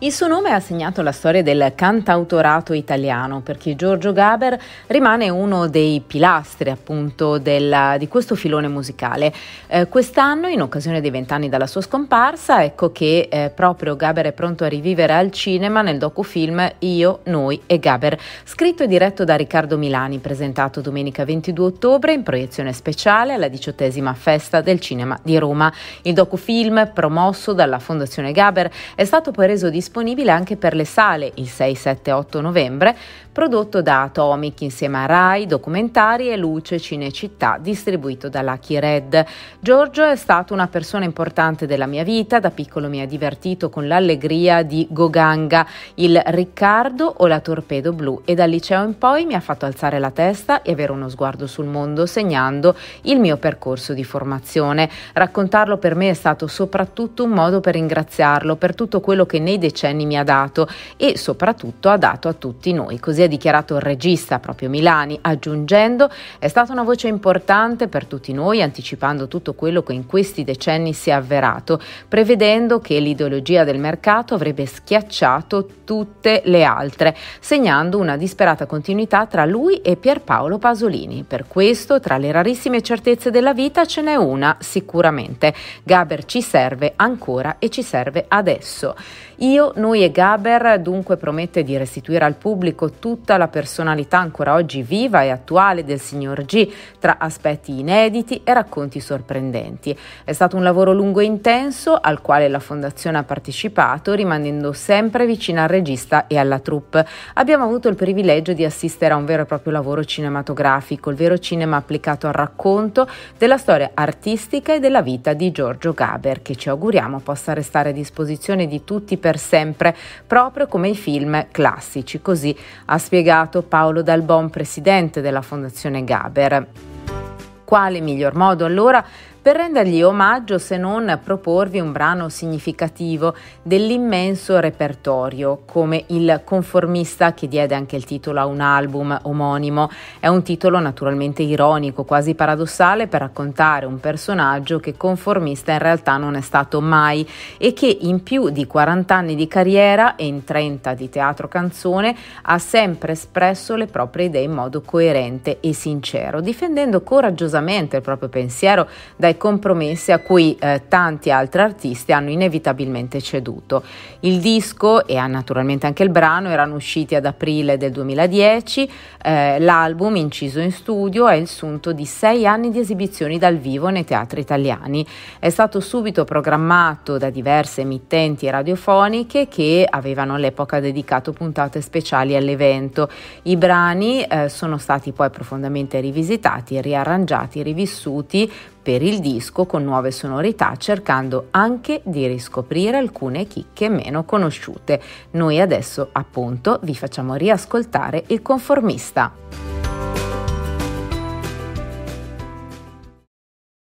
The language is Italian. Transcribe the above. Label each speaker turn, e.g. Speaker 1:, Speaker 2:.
Speaker 1: Il suo nome ha segnato la storia del cantautorato italiano perché Giorgio Gaber rimane uno dei pilastri appunto della, di questo filone musicale. Eh, quest'anno, in occasione dei vent'anni dalla sua scomparsa, ecco che eh, proprio Gaber è pronto a rivivere al cinema nel docufilm Io, Noi e Gaber, scritto e diretto da Riccardo Milani, presentato domenica 22 ottobre in proiezione speciale alla diciottesima festa del cinema di Roma. Il docufilm, promosso dalla Fondazione Gaber, è stato poi reso di disponibile anche per le sale il 6, 7, 8 novembre, prodotto da Atomic insieme a Rai, Documentari e Luce Cinecittà, distribuito da Lucky Red. Giorgio è stato una persona importante della mia vita, da piccolo mi ha divertito con l'allegria di Goganga, il Riccardo o la Torpedo Blu e dal liceo in poi mi ha fatto alzare la testa e avere uno sguardo sul mondo segnando il mio percorso di formazione. Raccontarlo per me è stato soprattutto un modo per ringraziarlo per tutto quello che nei decenni decenni mi ha dato e soprattutto ha dato a tutti noi. Così ha dichiarato il regista proprio Milani, aggiungendo è stata una voce importante per tutti noi, anticipando tutto quello che in questi decenni si è avverato, prevedendo che l'ideologia del mercato avrebbe schiacciato tutte le altre, segnando una disperata continuità tra lui e Pierpaolo Pasolini. Per questo, tra le rarissime certezze della vita ce n'è una sicuramente. Gaber ci serve ancora e ci serve adesso. Io noi e Gaber dunque promette di restituire al pubblico tutta la personalità ancora oggi viva e attuale del signor G, tra aspetti inediti e racconti sorprendenti. È stato un lavoro lungo e intenso al quale la Fondazione ha partecipato, rimanendo sempre vicina al regista e alla troupe. Abbiamo avuto il privilegio di assistere a un vero e proprio lavoro cinematografico, il vero cinema applicato al racconto della storia artistica e della vita di Giorgio Gaber, che ci auguriamo possa restare a disposizione di tutti per sempre sempre, proprio come i film classici, così ha spiegato Paolo Dalbon, presidente della Fondazione Gaber. Quale miglior modo allora per rendergli omaggio se non proporvi un brano significativo dell'immenso repertorio, come Il conformista che diede anche il titolo a un album omonimo. È un titolo naturalmente ironico, quasi paradossale, per raccontare un personaggio che conformista in realtà non è stato mai e che in più di 40 anni di carriera e in 30 di teatro canzone ha sempre espresso le proprie idee in modo coerente e sincero, difendendo coraggiosamente il proprio pensiero dai compromesse a cui eh, tanti altri artisti hanno inevitabilmente ceduto. Il disco e naturalmente anche il brano erano usciti ad aprile del 2010, eh, l'album inciso in studio è il sunto di sei anni di esibizioni dal vivo nei teatri italiani. È stato subito programmato da diverse emittenti radiofoniche che avevano all'epoca dedicato puntate speciali all'evento. I brani eh, sono stati poi profondamente rivisitati, riarrangiati, rivissuti per il disco con nuove sonorità cercando anche di riscoprire alcune chicche meno conosciute. Noi adesso appunto vi facciamo riascoltare il conformista.